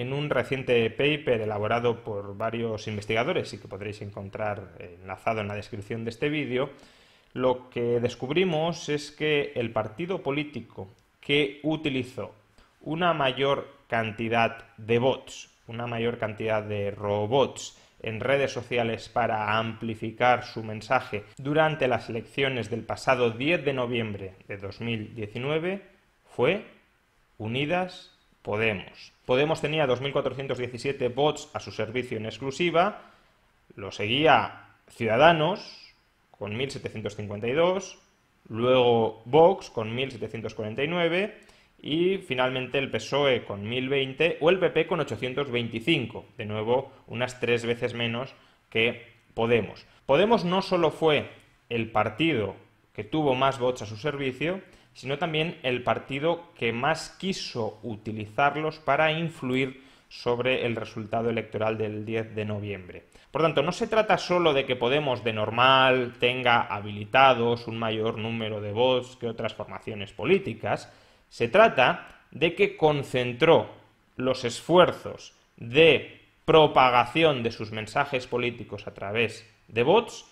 En un reciente paper elaborado por varios investigadores y que podréis encontrar enlazado en la descripción de este vídeo, lo que descubrimos es que el partido político que utilizó una mayor cantidad de bots, una mayor cantidad de robots en redes sociales para amplificar su mensaje durante las elecciones del pasado 10 de noviembre de 2019 fue Unidas Podemos. Podemos tenía 2.417 bots a su servicio en exclusiva, lo seguía Ciudadanos con 1.752, luego Vox con 1.749 y finalmente el PSOE con 1.020 o el PP con 825, de nuevo unas tres veces menos que Podemos. Podemos no solo fue el partido que tuvo más bots a su servicio, sino también el partido que más quiso utilizarlos para influir sobre el resultado electoral del 10 de noviembre. Por tanto, no se trata solo de que Podemos de normal tenga habilitados un mayor número de bots que otras formaciones políticas, se trata de que concentró los esfuerzos de propagación de sus mensajes políticos a través de bots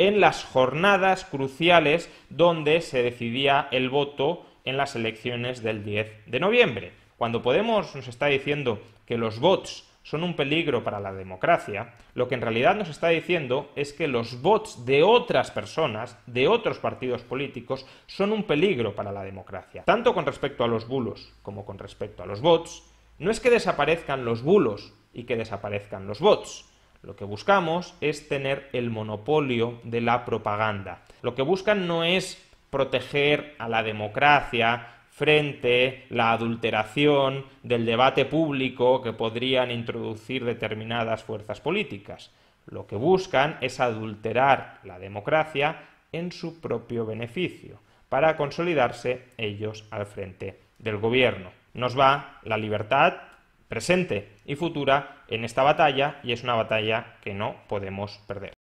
en las jornadas cruciales donde se decidía el voto en las elecciones del 10 de noviembre. Cuando Podemos nos está diciendo que los bots son un peligro para la democracia, lo que en realidad nos está diciendo es que los bots de otras personas, de otros partidos políticos, son un peligro para la democracia. Tanto con respecto a los bulos como con respecto a los bots, no es que desaparezcan los bulos y que desaparezcan los bots, lo que buscamos es tener el monopolio de la propaganda. Lo que buscan no es proteger a la democracia frente la adulteración del debate público que podrían introducir determinadas fuerzas políticas. Lo que buscan es adulterar la democracia en su propio beneficio, para consolidarse ellos al frente del gobierno. Nos va la libertad presente y futura en esta batalla y es una batalla que no podemos perder.